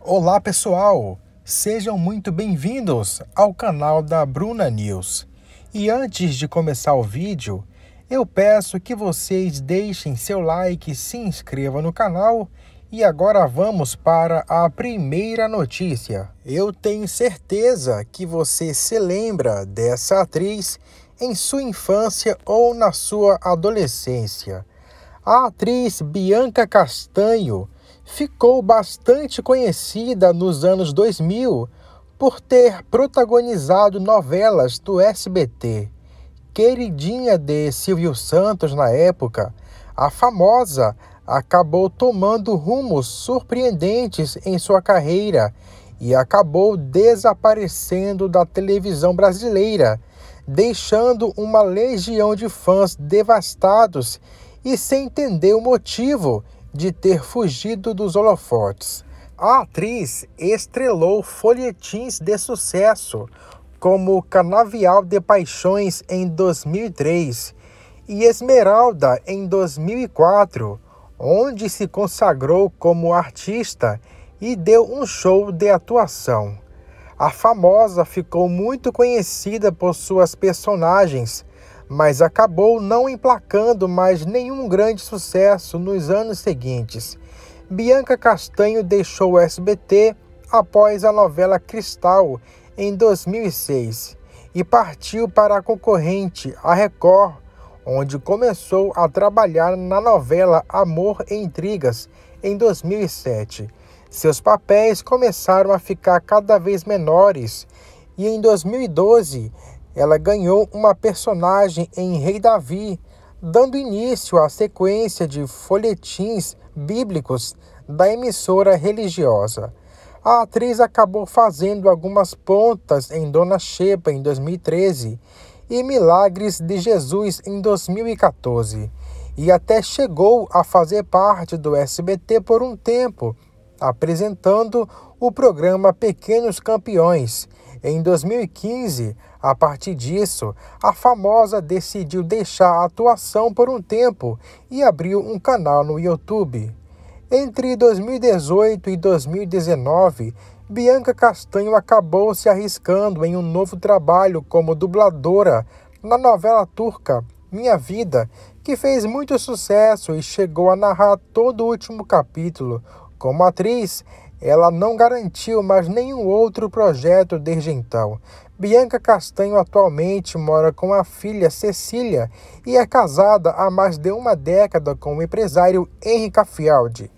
Olá pessoal, sejam muito bem-vindos ao canal da Bruna News. E antes de começar o vídeo, eu peço que vocês deixem seu like, se inscrevam no canal e agora vamos para a primeira notícia. Eu tenho certeza que você se lembra dessa atriz em sua infância ou na sua adolescência. A atriz Bianca Castanho ficou bastante conhecida nos anos 2000 por ter protagonizado novelas do SBT. Queridinha de Silvio Santos na época, a famosa acabou tomando rumos surpreendentes em sua carreira e acabou desaparecendo da televisão brasileira, deixando uma legião de fãs devastados e sem entender o motivo de ter fugido dos holofotes. A atriz estrelou folhetins de sucesso, como Canavial de Paixões em 2003 e Esmeralda em 2004, onde se consagrou como artista e deu um show de atuação. A famosa ficou muito conhecida por suas personagens mas acabou não emplacando mais nenhum grande sucesso nos anos seguintes. Bianca Castanho deixou o SBT após a novela Cristal em 2006 e partiu para a concorrente, a Record, onde começou a trabalhar na novela Amor e Intrigas em 2007. Seus papéis começaram a ficar cada vez menores e em 2012 ela ganhou uma personagem em Rei Davi, dando início à sequência de folhetins bíblicos da emissora religiosa. A atriz acabou fazendo algumas pontas em Dona Xepa em 2013 e Milagres de Jesus em 2014, e até chegou a fazer parte do SBT por um tempo, apresentando o programa Pequenos Campeões em 2015, a partir disso, a famosa decidiu deixar a atuação por um tempo e abriu um canal no YouTube. Entre 2018 e 2019, Bianca Castanho acabou se arriscando em um novo trabalho como dubladora na novela turca Minha Vida, que fez muito sucesso e chegou a narrar todo o último capítulo. Como atriz, ela não garantiu mais nenhum outro projeto desde então. Bianca Castanho atualmente mora com a filha Cecília e é casada há mais de uma década com o empresário Henrique Cafialdi.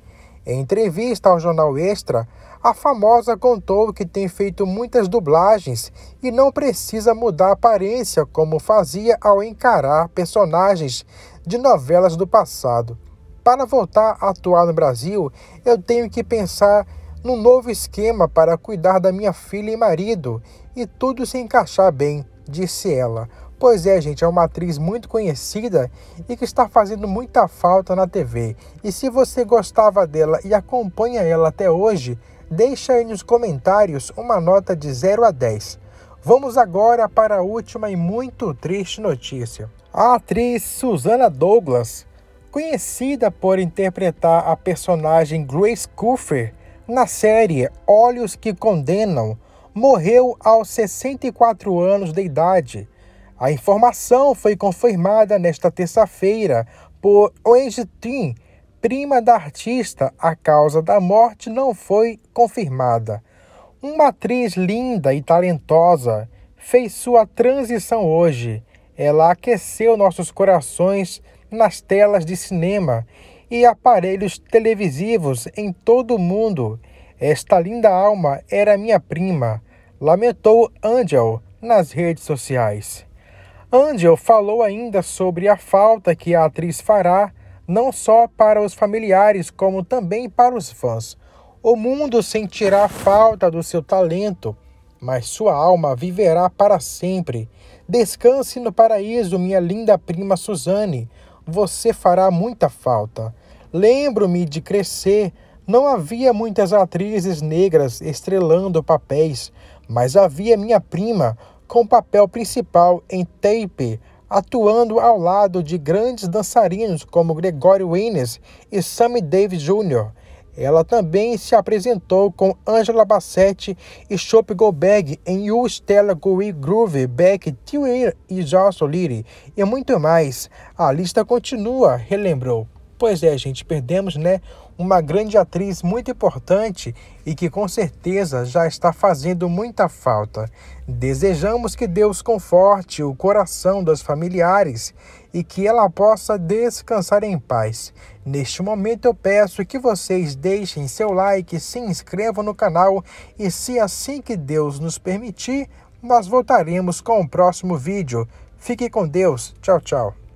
Em entrevista ao jornal Extra, a famosa contou que tem feito muitas dublagens e não precisa mudar a aparência como fazia ao encarar personagens de novelas do passado. Para voltar a atuar no Brasil, eu tenho que pensar num novo esquema para cuidar da minha filha e marido e tudo se encaixar bem, disse ela. Pois é, gente, é uma atriz muito conhecida e que está fazendo muita falta na TV. E se você gostava dela e acompanha ela até hoje, deixa aí nos comentários uma nota de 0 a 10. Vamos agora para a última e muito triste notícia. A atriz Susana Douglas, conhecida por interpretar a personagem Grace Cooper na série Olhos que Condenam, morreu aos 64 anos de idade. A informação foi confirmada nesta terça-feira por Orange Tim, prima da artista. A causa da morte não foi confirmada. Uma atriz linda e talentosa fez sua transição hoje. Ela aqueceu nossos corações nas telas de cinema e aparelhos televisivos em todo o mundo esta linda alma era minha prima, lamentou Angel nas redes sociais. Angel falou ainda sobre a falta que a atriz fará, não só para os familiares, como também para os fãs. O mundo sentirá a falta do seu talento, mas sua alma viverá para sempre. Descanse no paraíso, minha linda prima Suzane. Você fará muita falta. Lembro-me de crescer não havia muitas atrizes negras estrelando papéis, mas havia minha prima com papel principal em Tape, atuando ao lado de grandes dançarinos como Gregory Wines e Sammy Davis Jr. Ela também se apresentou com Angela Bassett e Chop Goldberg em You Stella Gui Groove, Beck, Tewir e Jocelyn Leary, e muito mais. A lista continua, relembrou. Pois é, gente, perdemos, né? uma grande atriz muito importante e que com certeza já está fazendo muita falta. Desejamos que Deus conforte o coração dos familiares e que ela possa descansar em paz. Neste momento eu peço que vocês deixem seu like, se inscrevam no canal e se assim que Deus nos permitir, nós voltaremos com o próximo vídeo. Fique com Deus. Tchau, tchau.